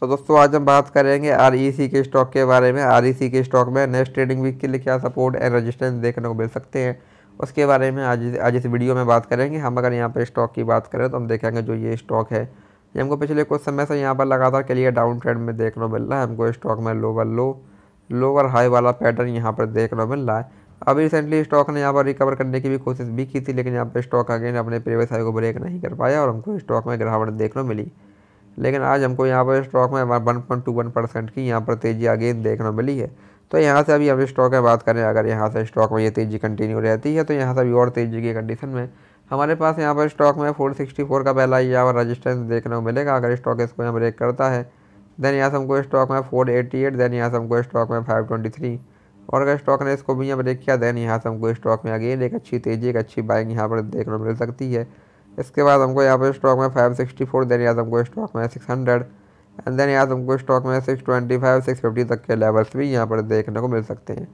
तो दोस्तों आज हम बात करेंगे आर e के स्टॉक के बारे में आर e के स्टॉक में नेक्स्ट ट्रेडिंग वीक के लिए क्या सपोर्ट एंड रजिस्टेंस देखने को मिल सकते हैं उसके बारे में आज आज इस वीडियो में बात करेंगे हम अगर यहाँ पर स्टॉक की बात करें तो हम देखेंगे जो ये स्टॉक है ये हमको पिछले कुछ समय से यहाँ पर लगातार क्लियर डाउन ट्रेंड में देखने को मिल रहा है हमको स्टॉक में लोअर लो लोअर हाई वाला पैटर्न यहाँ पर देखने को मिल रहा है अभी रिसेंटली स्टॉक ने यहाँ पर रिकवर करने की भी कोशिश भी की थी लेकिन यहाँ पर स्टॉक अगेन अपने प्रीवियस हाई को ब्रेक नहीं कर पाया और हमको स्टॉक में गिरावट देखने को मिली लेकिन आज हमको यहाँ पर स्टॉक में one point two one percent की यहाँ पर तेज़ी अगेन देखने को मिली है तो यहाँ से अभी हम स्टॉक में बात करें अगर यहाँ से स्टॉक में ये तेज़ी कंटिन्यू रहती है तो यहाँ से अभी और तेज़ी की कंडीशन में हमारे पास यहाँ पर स्टॉक में फोर सिक्सटी फोर का पहला यहाँ पर रजिस्टेंस देखने को मिलेगा अगर स्टॉक इसको यहाँ ब्रेक करता है देन यहाँ से हमको स्टॉक में फोर एट देन यहाँ से हमको स्टॉक में फाइव ट्वेंटी थ्री और अगर स्टॉक ने इसको भी यहाँ ब्रेक किया देन यहाँ से हमको स्टॉक में अगेन एक अच्छी तेज़ी एक अच्छी बाइंग यहाँ पर देखने को मिल सकती है इसके बाद हमको यहाँ पर स्टॉक में फाइव सिक्सटी फोर देन याद हमको स्टॉक में सिक्स हंड्रेड एंड देन याद हमको स्टॉक में six twenty five six fifty तक के लेवल्स भी यहाँ पर देखने को मिल सकते हैं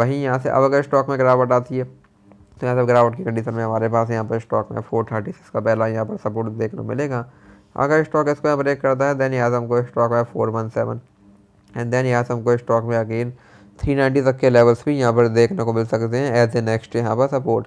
वहीं यहाँ से अब अगर स्टॉक में गिरावट आती है तो यहाँ से गिरावट की कंडीशन में हमारे पास यहाँ पर स्टॉक में फोर थर्टी सिक्स का पहला यहाँ पर सपोर्ट देखने को मिलेगा अगर स्टॉक इसको यहाँ ब्रेक करता है देन याद हमको स्टॉक में four one seven and then यहाँ से हमको स्टॉक में अगेन थ्री नाइन्टी तक के लेवल्स भी यहाँ पर देखने को मिल सकते हैं एज ए नेक्स्ट यहाँ पर सपोर्ट